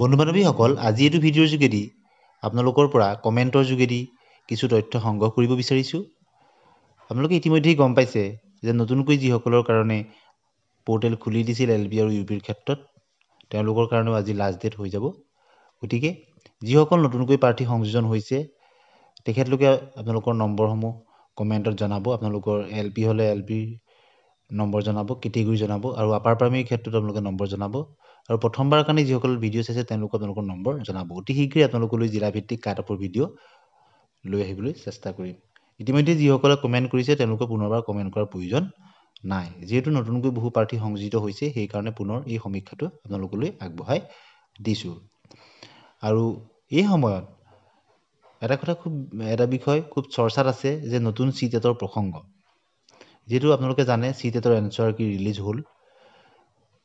বন্ধু বান্ধৱীসকল আজি এইটো ভিডিঅ'ৰ যোগেদি আপোনালোকৰ পৰা কমেণ্টৰ যোগেদি কিছু তথ্য সংগ্ৰহ কৰিব বিচাৰিছোঁ আপোনালোকে ইতিমধ্যেই গম পাইছে যে নতুনকৈ যিসকলৰ কাৰণে পৰ্টেল খুলি দিছিল এল বি আৰু ইউ পিৰ ক্ষেত্ৰত তেওঁলোকৰ কাৰণেও আজি লাষ্ট ডেট হৈ যাব গতিকে যিসকল নতুনকৈ প্ৰাৰ্থী সংযোজন হৈছে তেখেতলোকে আপোনালোকৰ নম্বৰসমূহ কমেণ্টত জনাব আপোনালোকৰ এল পি হ'লে এল পিৰ নম্বৰ জনাব কেটেগৰি জনাব আৰু আপাৰ প্ৰাইমেৰীৰ ক্ষেত্ৰত আপোনালোকে নম্বৰ জনাব আৰু প্ৰথমবাৰৰ কাৰণে যিসকল ভিডিঅ' চাইছে তেওঁলোকক আপোনালোকৰ নম্বৰ জনাব অতি শীঘ্ৰে আপোনালোকলৈ জিলাভিত্তিক কাৰ্ড অফৰ ভিডিঅ' লৈ আহিবলৈ চেষ্টা কৰিম ইতিমধ্যে যিসকলে কমেণ্ট কৰিছে তেওঁলোকে পুনৰবাৰ কমেণ্ট কৰাৰ প্ৰয়োজন নাই যিহেতু নতুনকৈ বহু প্ৰাৰ্থী সংযোজিত হৈছে সেইকাৰণে পুনৰ এই সমীক্ষাটো আপোনালোকলৈ আগবঢ়াই দিছোঁ আৰু এই সময়ত এটা কথা খুব এটা বিষয় খুব চৰ্চাত আছে যে নতুন চিট এটৰ প্ৰসংগ যিহেতু আপোনালোকে জানে চি টেটৰ এনচাৰ কি ৰিলিজ হ'ল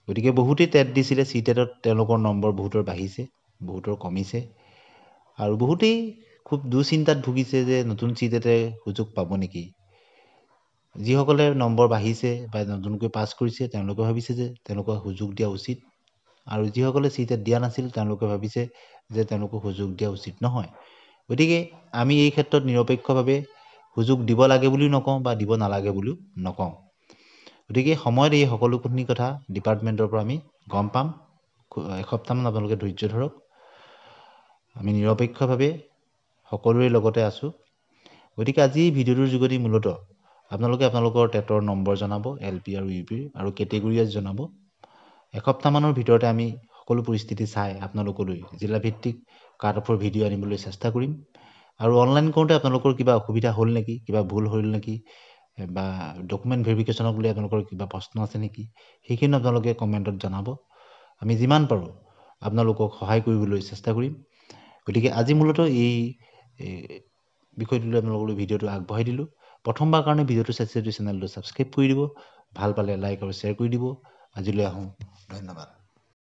গতিকে বহুতেই টেট দিছিলে চি টেটত তেওঁলোকৰ নম্বৰ বহুতৰ বাঢ়িছে বহুতৰ কমিছে আৰু বহুতেই খুব দুচিন্তাত ভুগিছে যে নতুন চি টেটে সুযোগ পাব নেকি যিসকলে নম্বৰ বাঢ়িছে বা নতুনকৈ পাছ কৰিছে তেওঁলোকে ভাবিছে যে তেওঁলোকক সুযোগ দিয়া উচিত আৰু যিসকলে চি টেট দিয়া নাছিল তেওঁলোকে ভাবিছে যে তেওঁলোকক সুযোগ দিয়া উচিত নহয় গতিকে আমি এই ক্ষেত্ৰত নিৰপেক্ষভাৱে সুযোগ দিব লাগে বুলিও নকওঁ বা দিব নালাগে বুলিও নকওঁ গতিকে সময়ত এই সকলোখিনি কথা ডিপাৰ্টমেণ্টৰ পৰা আমি গম পাম এসপ্তাহমান আপোনালোকে ধৈৰ্য ধৰক আমি নিৰপেক্ষভাৱে সকলোৰে লগতে আছোঁ গতিকে আজি ভিডিঅ'টোৰ যোগেদি মূলতঃ আপোনালোকে আপোনালোকৰ টেটৰ নম্বৰ জনাব এল পি আৰু ইউ পি আৰু কেটেগৰী ৱাইজ জনাব এসপ্তাহমানৰ ভিতৰতে আমি সকলো পৰিস্থিতি চাই আপোনালোকলৈ জিলাভিত্তিক কাৰ্ড অফৰ ভিডিঅ' আনিবলৈ চেষ্টা কৰিম আৰু অনলাইন কৰোঁতে আপোনালোকৰ কিবা অসুবিধা হ'ল নেকি কিবা ভুল হ'ল নেকি বা ডকুমেণ্ট ভেৰিফিকেশ্যনক লৈ আপোনালোকৰ কিবা প্ৰশ্ন আছে নেকি সেইখিনি আপোনালোকে কমেণ্টত জনাব আমি যিমান পাৰোঁ আপোনালোকক সহায় কৰিবলৈ চেষ্টা কৰিম গতিকে আজি মূলতঃ এই বিষয়টো লৈ আপোনালোকলৈ ভিডিঅ'টো আগবঢ়াই দিলোঁ প্ৰথমবাৰ কাৰণে ভিডিঅ'টো চাইছে যদি চেনেলটো ছাবস্ক্ৰাইব কৰি দিব ভাল পালে লাইক আৰু শ্বেয়াৰ কৰি দিব আজিলৈ আহোঁ ধন্যবাদ